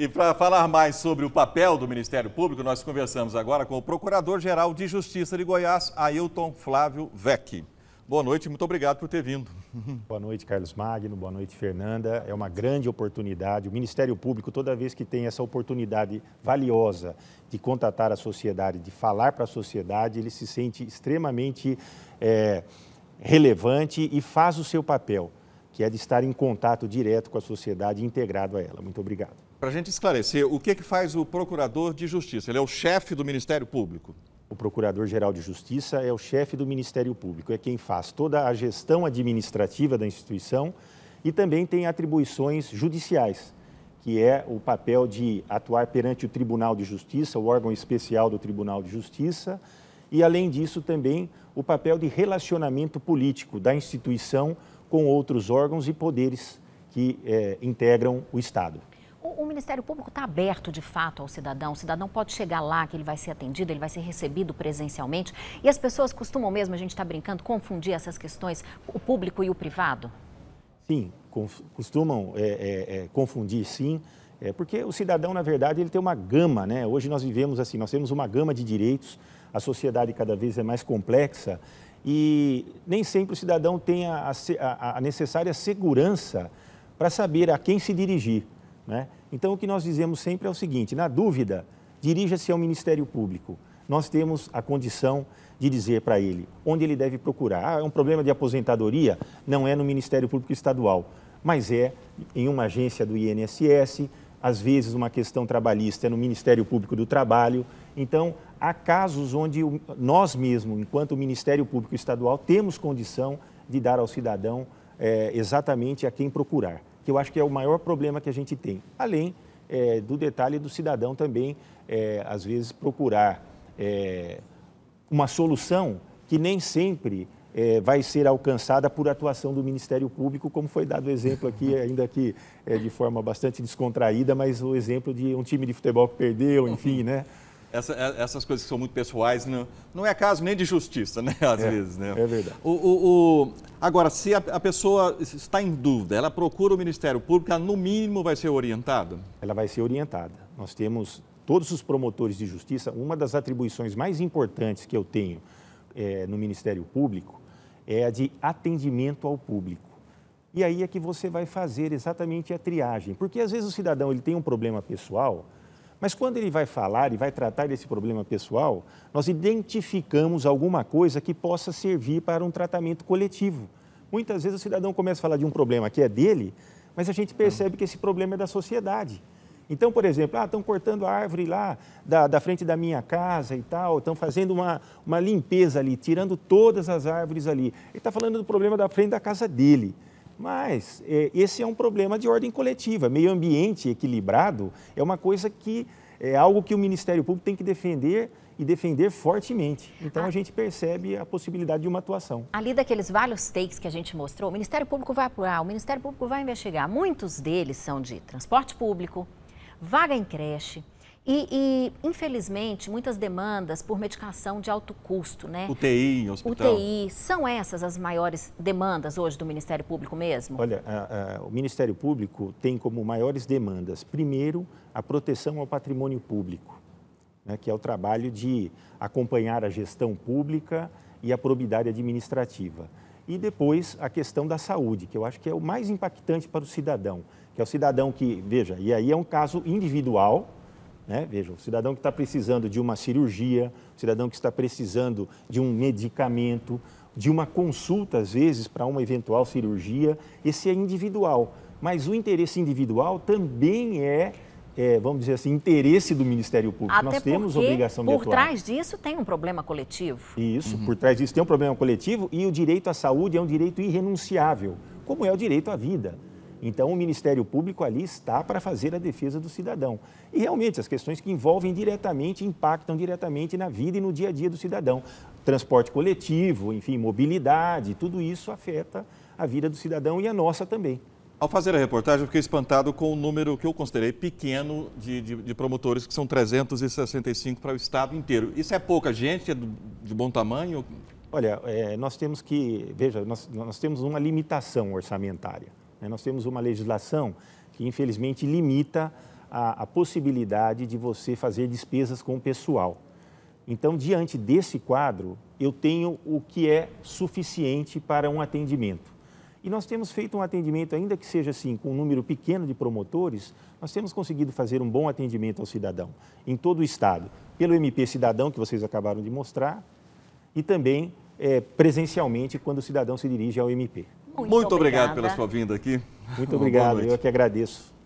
E para falar mais sobre o papel do Ministério Público, nós conversamos agora com o Procurador-Geral de Justiça de Goiás, Ailton Flávio Vecchi. Boa noite, muito obrigado por ter vindo. Boa noite, Carlos Magno, boa noite, Fernanda. É uma grande oportunidade. O Ministério Público, toda vez que tem essa oportunidade valiosa de contatar a sociedade, de falar para a sociedade, ele se sente extremamente é, relevante e faz o seu papel, que é de estar em contato direto com a sociedade e integrado a ela. Muito obrigado. Para a gente esclarecer, o que, que faz o Procurador de Justiça? Ele é o chefe do Ministério Público? O Procurador-Geral de Justiça é o chefe do Ministério Público, é quem faz toda a gestão administrativa da instituição e também tem atribuições judiciais, que é o papel de atuar perante o Tribunal de Justiça, o órgão especial do Tribunal de Justiça, e além disso também o papel de relacionamento político da instituição com outros órgãos e poderes que é, integram o Estado. O, o Ministério Público está aberto de fato ao cidadão. O cidadão pode chegar lá, que ele vai ser atendido, ele vai ser recebido presencialmente. E as pessoas costumam mesmo, a gente está brincando, confundir essas questões, o público e o privado? Sim, costumam é, é, é, confundir, sim. É porque o cidadão, na verdade, ele tem uma gama, né? Hoje nós vivemos assim, nós temos uma gama de direitos, a sociedade cada vez é mais complexa e nem sempre o cidadão tem a, a, a necessária segurança para saber a quem se dirigir. Né? Então, o que nós dizemos sempre é o seguinte: na dúvida, dirija-se ao Ministério Público. Nós temos a condição de dizer para ele onde ele deve procurar. Ah, é um problema de aposentadoria? Não é no Ministério Público Estadual, mas é em uma agência do INSS, às vezes uma questão trabalhista é no Ministério Público do Trabalho. Então, há casos onde nós mesmos, enquanto Ministério Público Estadual, temos condição de dar ao cidadão é, exatamente a quem procurar que eu acho que é o maior problema que a gente tem. Além é, do detalhe do cidadão também, é, às vezes, procurar é, uma solução que nem sempre é, vai ser alcançada por atuação do Ministério Público, como foi dado o exemplo aqui, ainda que é, de forma bastante descontraída, mas o exemplo de um time de futebol que perdeu, enfim, né? essa, é, essas coisas que são muito pessoais, não, não é caso nem de justiça, né? Às é, vezes, né? É verdade. O, o, o... Agora, se a, a, pessoa está em dúvida, ela procura o Ministério Público, ela no mínimo vai ser orientada? Ela vai ser orientada. Nós temos todos os promotores de justiça, uma das atribuições mais importantes que eu tenho é, no Ministério Público é a de atendimento ao público. E aí é que você vai fazer exatamente a triagem, porque às vezes o cidadão ele tem um problema pessoal, mas quando ele vai falar e vai tratar desse problema pessoal, nós identificamos alguma coisa que possa servir para um tratamento coletivo. Muitas vezes o cidadão começa a falar de um problema que é dele, mas a gente percebe que esse problema é da sociedade. Então, por exemplo, ah, estão cortando a árvore lá da, da frente da minha casa e tal, estão fazendo uma, uma limpeza ali, tirando todas as árvores ali. Ele está falando do problema da frente da casa dele. Mas é, esse é um problema de ordem coletiva. Meio ambiente equilibrado é uma coisa que é algo que o Ministério Público tem que defender e defender fortemente. Então ah. a gente percebe a possibilidade de uma atuação. Ali daqueles vários takes que a gente mostrou, o Ministério Público vai apurar, o Ministério Público vai investigar. Muitos deles são de transporte público, vaga em creche, e, e, infelizmente, muitas demandas por medicação de alto custo, né? UTI, em hospital. UTI, são essas as maiores demandas hoje do Ministério Público mesmo? Olha, a, a, o Ministério Público tem como maiores demandas, primeiro, a proteção ao patrimônio público, né, que é o trabalho de acompanhar a gestão pública e a probidade administrativa. E depois, a questão da saúde, que eu acho que é o mais impactante para o cidadão, que é o cidadão que, veja, e aí é um caso individual, né? Vejam, o cidadão que está precisando de uma cirurgia, o cidadão que está precisando de um medicamento, de uma consulta, às vezes, para uma eventual cirurgia, esse é individual. Mas o interesse individual também é, é vamos dizer assim, interesse do Ministério Público. Até Nós temos obrigação de por atuar. Por trás disso tem um problema coletivo. Isso, uhum. por trás disso tem um problema coletivo e o direito à saúde é um direito irrenunciável, como é o direito à vida. Então, o Ministério Público ali está para fazer a defesa do cidadão. E realmente, as questões que envolvem diretamente, impactam diretamente na vida e no dia a dia do cidadão. Transporte coletivo, enfim, mobilidade, tudo isso afeta a vida do cidadão e a nossa também. Ao fazer a reportagem, eu fiquei espantado com o número que eu considerei pequeno de, de, de promotores, que são 365 para o estado inteiro. Isso é pouca gente? É de bom tamanho? Olha, é, nós temos que. Veja, nós, nós temos uma limitação orçamentária. Né? Nós temos uma legislação que, infelizmente, limita a, a possibilidade de você fazer despesas com o pessoal. Então, diante desse quadro, eu tenho o que é suficiente para um atendimento. E nós temos feito um atendimento, ainda que seja assim, com um número pequeno de promotores, nós temos conseguido fazer um bom atendimento ao cidadão em todo o Estado, pelo MP Cidadão, que vocês acabaram de mostrar, e também é, presencialmente quando o cidadão se dirige ao MP. Muito, Muito obrigado pela sua vinda aqui. Muito obrigado, eu que agradeço.